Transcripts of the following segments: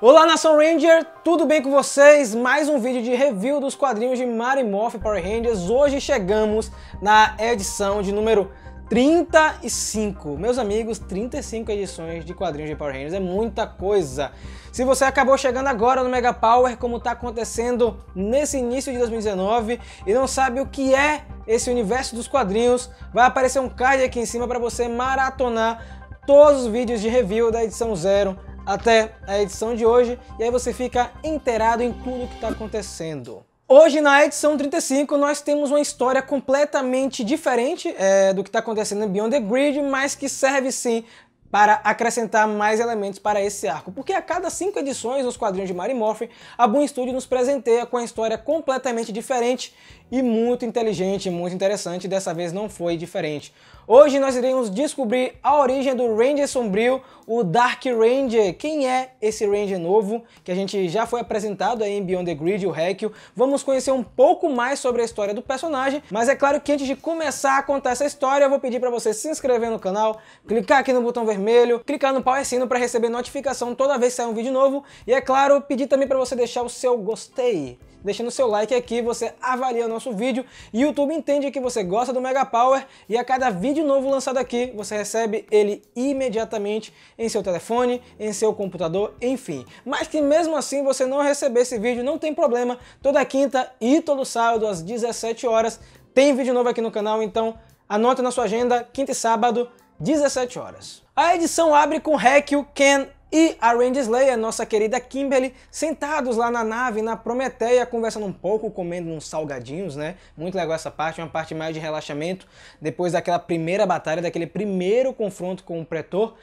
Olá Nação Ranger, tudo bem com vocês? Mais um vídeo de review dos quadrinhos de Mary Morph Power Rangers. Hoje chegamos na edição de número 35. Meus amigos, 35 edições de quadrinhos de Power Rangers é muita coisa. Se você acabou chegando agora no Mega Power, como está acontecendo nesse início de 2019 e não sabe o que é esse universo dos quadrinhos, vai aparecer um card aqui em cima para você maratonar todos os vídeos de review da edição zero até a edição de hoje e aí você fica inteirado em tudo o que está acontecendo. Hoje, na edição 35, nós temos uma história completamente diferente é, do que está acontecendo em Beyond the Grid, mas que serve sim para acrescentar mais elementos para esse arco, porque a cada cinco edições nos quadrinhos de Mary Morphy a Boom Studio nos presenteia com uma história completamente diferente e muito inteligente, muito interessante, dessa vez não foi diferente. Hoje nós iremos descobrir a origem do Ranger sombrio, o Dark Ranger. Quem é esse Ranger novo que a gente já foi apresentado aí em Beyond the Grid, o Hackio. Vamos conhecer um pouco mais sobre a história do personagem, mas é claro que antes de começar a contar essa história, eu vou pedir para você se inscrever no canal, clicar aqui no botão vermelho, clicar no power sino para receber notificação toda vez que sair um vídeo novo e é claro, pedir também para você deixar o seu gostei deixando seu like aqui, você avalia o nosso vídeo, YouTube entende que você gosta do Mega Power e a cada vídeo novo lançado aqui, você recebe ele imediatamente em seu telefone, em seu computador, enfim. Mas que mesmo assim você não receber esse vídeo, não tem problema, toda quinta e todo sábado às 17 horas tem vídeo novo aqui no canal, então anota na sua agenda, quinta e sábado, 17 horas. A edição abre com Hack You Can e a Randy Slayer, nossa querida Kimberly, sentados lá na nave, na Prometeia, conversando um pouco, comendo uns salgadinhos, né? Muito legal essa parte, uma parte mais de relaxamento, depois daquela primeira batalha, daquele primeiro confronto com o Pretor.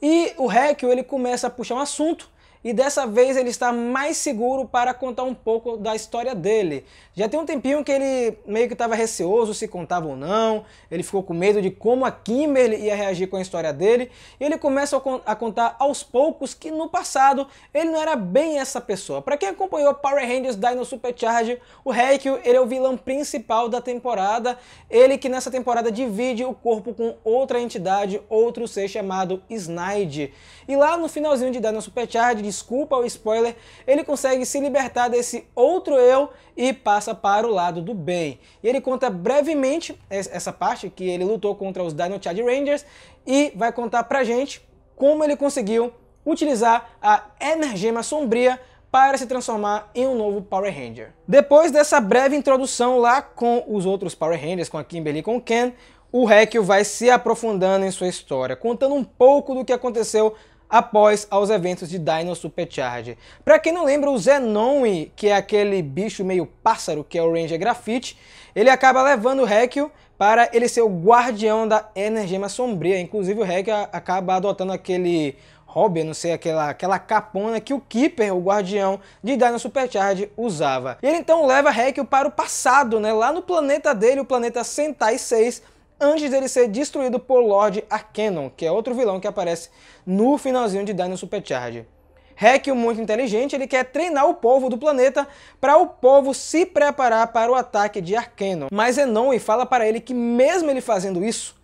E o Hekio, ele começa a puxar um assunto, e dessa vez ele está mais seguro para contar um pouco da história dele. Já tem um tempinho que ele meio que estava receoso se contava ou não, ele ficou com medo de como a Kimberly ia reagir com a história dele, e ele começa a contar aos poucos que no passado ele não era bem essa pessoa. Para quem acompanhou Power Rangers Dino Supercharge, o Heikyu ele é o vilão principal da temporada, ele que nessa temporada divide o corpo com outra entidade, outro ser chamado Snide. E lá no finalzinho de Dino Supercharge, desculpa o spoiler, ele consegue se libertar desse outro eu e passa para o lado do bem. E ele conta brevemente essa parte que ele lutou contra os Dino Chad Rangers e vai contar pra gente como ele conseguiu utilizar a energema sombria para se transformar em um novo Power Ranger. Depois dessa breve introdução lá com os outros Power Rangers, com a Kimberly e com o Ken, o Hekio vai se aprofundando em sua história, contando um pouco do que aconteceu após aos eventos de Dino Supercharge. Para quem não lembra, o Zenon, que é aquele bicho meio pássaro que é o Ranger Graffiti, ele acaba levando o Hekio para ele ser o guardião da Energema Sombria. Inclusive o Hekio acaba adotando aquele hobby, não sei, aquela, aquela capona que o Keeper, o guardião de Dino Supercharge, usava. E ele então leva Hekio para o passado, né? lá no planeta dele, o planeta Sentai 6, antes dele ser destruído por Lord Arcanon, que é outro vilão que aparece no finalzinho de Dino Supercharge. Hack, muito inteligente, ele quer treinar o povo do planeta para o povo se preparar para o ataque de Arcanon. Mas Enoe fala para ele que mesmo ele fazendo isso,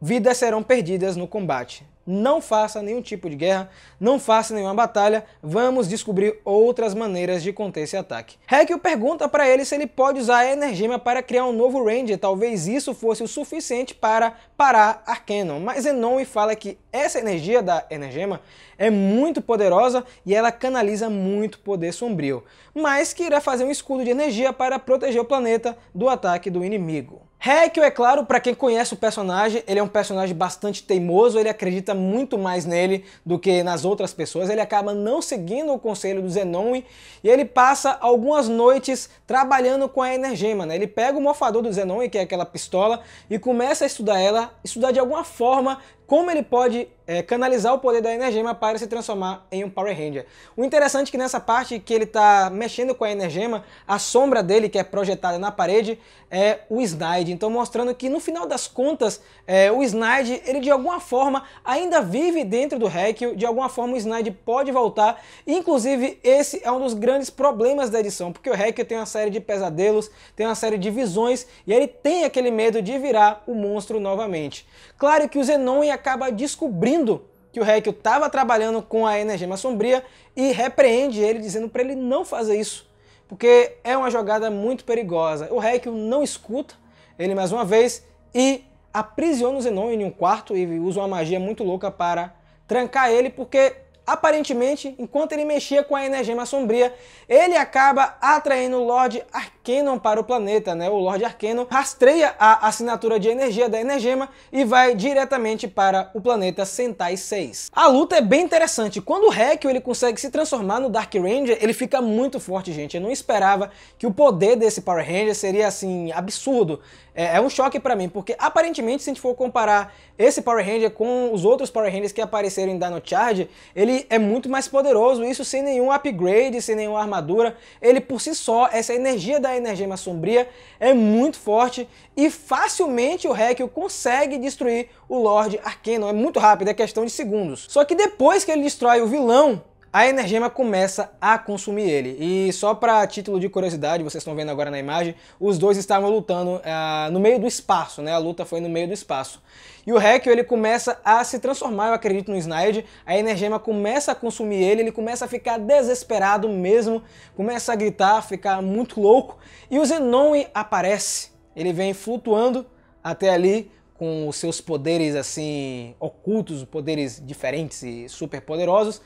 vidas serão perdidas no combate não faça nenhum tipo de guerra, não faça nenhuma batalha, vamos descobrir outras maneiras de conter esse ataque. Heckel pergunta para ele se ele pode usar a energema para criar um novo Ranger, talvez isso fosse o suficiente para parar Arcanon, mas Enoue fala que essa energia da energema é muito poderosa e ela canaliza muito poder sombrio, mas que irá fazer um escudo de energia para proteger o planeta do ataque do inimigo. Hekio, é claro, para quem conhece o personagem, ele é um personagem bastante teimoso, ele acredita muito mais nele do que nas outras pessoas, ele acaba não seguindo o conselho do Zenon e ele passa algumas noites trabalhando com a energema, né? Ele pega o mofador do Zenon, que é aquela pistola, e começa a estudar ela, estudar de alguma forma como ele pode é, canalizar o poder da energema para se transformar em um Power Ranger. O interessante é que nessa parte que ele está mexendo com a energema, a sombra dele que é projetada na parede é o Snide. Então mostrando que no final das contas, é, o Snide, ele de alguma forma ainda vive dentro do Hackio, de alguma forma o Snide pode voltar. Inclusive esse é um dos grandes problemas da edição, porque o Hackio tem uma série de pesadelos, tem uma série de visões e ele tem aquele medo de virar o monstro novamente. Claro que o Zenon e a acaba descobrindo que o Heckel estava trabalhando com a energia sombria e repreende ele, dizendo para ele não fazer isso, porque é uma jogada muito perigosa. O Heckel não escuta ele mais uma vez e aprisiona o Zenon em um quarto e usa uma magia muito louca para trancar ele, porque aparentemente, enquanto ele mexia com a energia sombria, ele acaba atraindo o Lorde Arquim para o planeta, né? O Lord Arcanum rastreia a assinatura de energia da Energema e vai diretamente para o planeta Sentai 6. A luta é bem interessante. Quando o Hekio ele consegue se transformar no Dark Ranger, ele fica muito forte, gente. Eu não esperava que o poder desse Power Ranger seria assim absurdo. É, é um choque para mim, porque aparentemente se a gente for comparar esse Power Ranger com os outros Power Rangers que apareceram em Dino Charge, ele é muito mais poderoso, isso sem nenhum upgrade, sem nenhuma armadura. Ele por si só, essa energia da energema sombria é muito forte e facilmente o Rekio consegue destruir o Lord Arcanon. É muito rápido, é questão de segundos. Só que depois que ele destrói o vilão, a Energema começa a consumir ele. E só para título de curiosidade, vocês estão vendo agora na imagem, os dois estavam lutando ah, no meio do espaço, né? A luta foi no meio do espaço. E o Hekio, ele começa a se transformar, eu acredito, no Snide. A Energema começa a consumir ele, ele começa a ficar desesperado mesmo, começa a gritar, ficar muito louco. E o Zenon aparece. Ele vem flutuando até ali, com os seus poderes assim ocultos, poderes diferentes e super poderosos.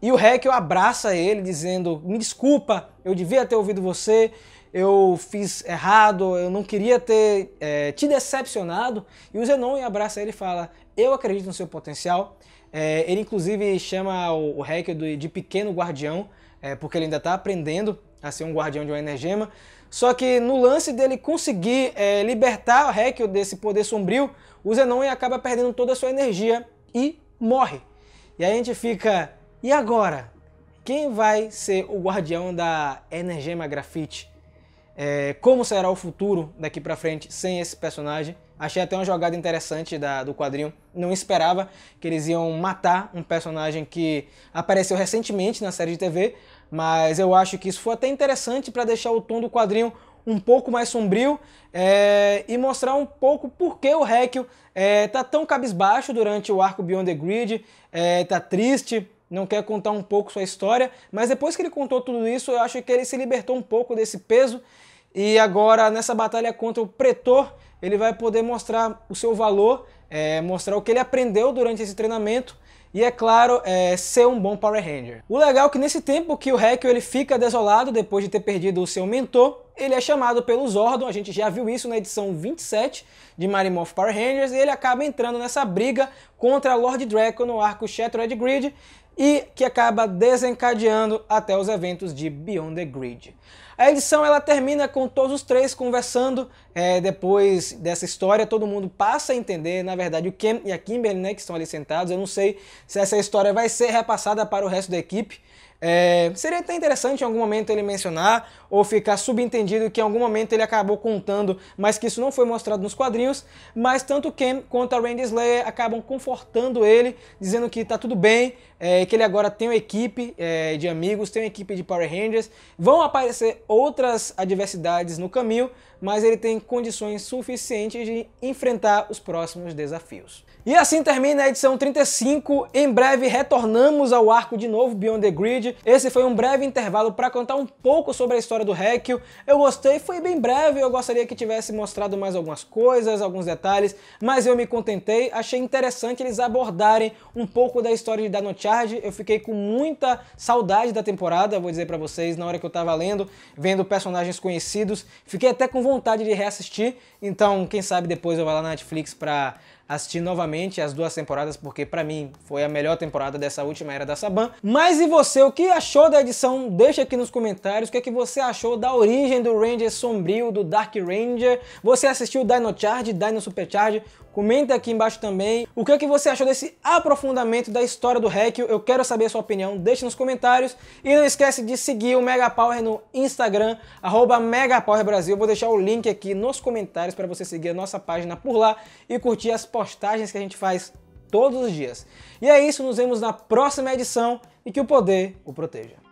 E o Heckel abraça ele, dizendo: Me desculpa, eu devia ter ouvido você, eu fiz errado, eu não queria ter é, te decepcionado. E o Zenon abraça ele e fala: Eu acredito no seu potencial. É, ele, inclusive, chama o, o Heckel de, de pequeno guardião, é, porque ele ainda está aprendendo a ser um guardião de uma energema. Só que no lance dele conseguir libertar o Heckel desse poder sombrio, o Zenon acaba perdendo toda a sua energia e morre. E aí a gente fica e agora, quem vai ser o guardião da Energema Grafite? É, como será o futuro daqui para frente sem esse personagem? Achei até uma jogada interessante da, do quadrinho. Não esperava que eles iam matar um personagem que apareceu recentemente na série de TV, mas eu acho que isso foi até interessante para deixar o tom do quadrinho um pouco mais sombrio é, e mostrar um pouco por que o Hekio é, tá tão cabisbaixo durante o arco Beyond the Grid, é, tá triste, não quer contar um pouco sua história, mas depois que ele contou tudo isso, eu acho que ele se libertou um pouco desse peso e agora nessa batalha contra o pretor, ele vai poder mostrar o seu valor, é, mostrar o que ele aprendeu durante esse treinamento e é claro, é, ser um bom Power Ranger. O legal é que nesse tempo que o Heckel ele fica desolado depois de ter perdido o seu mentor, ele é chamado pelo Zordon, a gente já viu isso na edição 27 de Mighty Power Rangers, e ele acaba entrando nessa briga contra Lord Draco no arco Shattered Grid, e que acaba desencadeando até os eventos de Beyond the Grid. A edição ela termina com todos os três conversando. É, depois dessa história, todo mundo passa a entender, na verdade, o Ken e a Kimberly, né, que estão ali sentados. Eu não sei se essa história vai ser repassada para o resto da equipe. É, seria até interessante em algum momento ele mencionar ou ficar subentendido que em algum momento ele acabou contando, mas que isso não foi mostrado nos quadrinhos. Mas tanto Ken quanto a Randy Slayer acabam confortando ele, dizendo que tá tudo bem, é, que ele agora tem uma equipe é, de amigos, tem uma equipe de Power Rangers. Vão aparecer outras adversidades no caminho, mas ele tem condições suficientes de enfrentar os próximos desafios. E assim termina a edição 35. Em breve retornamos ao arco de novo Beyond the Grid. Esse foi um breve intervalo para contar um pouco sobre a história do Hackio. Eu gostei, foi bem breve, eu gostaria que tivesse mostrado mais algumas coisas, alguns detalhes, mas eu me contentei. Achei interessante eles abordarem um pouco da história de Dano Charge. Eu fiquei com muita saudade da temporada, vou dizer para vocês, na hora que eu tava lendo, vendo personagens conhecidos. Fiquei até com vontade de reassistir, então quem sabe depois eu vá lá na Netflix para assistir novamente as duas temporadas, porque para mim foi a melhor temporada dessa última era da Saban. Mas e você, o que achou da edição? Deixa aqui nos comentários o que, é que você achou da origem do Ranger sombrio, do Dark Ranger. Você assistiu Dino Charge, Dino Supercharge? Comenta aqui embaixo também o que, é que você achou desse aprofundamento da história do Hack. Eu quero saber a sua opinião, deixe nos comentários. E não esquece de seguir o Megapower no Instagram, arroba Vou deixar o link aqui nos comentários para você seguir a nossa página por lá e curtir as postagens que a gente faz todos os dias. E é isso, nos vemos na próxima edição e que o poder o proteja.